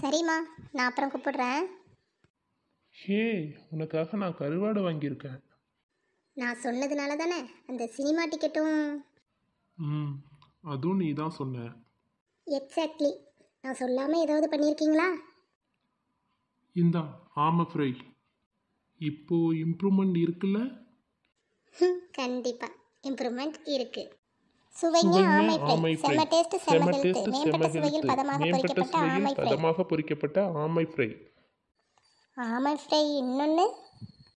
சரிம்மா நான் அப்புறம் கூப்பிடுறேன் ஹே உனக்காக நான் கருவாடு வாங்கியிருக்கேன் நான் சொன்னதுனால தானே அந்த சினிமா டிக்கெட்டும் ம் அதுவும் நீ தான் சொன்ன எக்ஸாக்ட்லி நான் சொல்லாமல் ஏதாவது பண்ணியிருக்கீங்களா இந்தா ஆமாம் ஃப்ரை இப்போது இம்ப்ரூவ்மெண்ட் இருக்குல்ல கண்டிப்பாக இம்ப்ரூவ்மெண்ட் இருக்குது சுவைங்க ஆமை ஃப்ரை டேஸ்ட் செம ஹெல்த் மேம்பட்ட சுவையில் பதமாக பொரிக்கப்பட்ட ஆமை ஃப்ரை ஆமை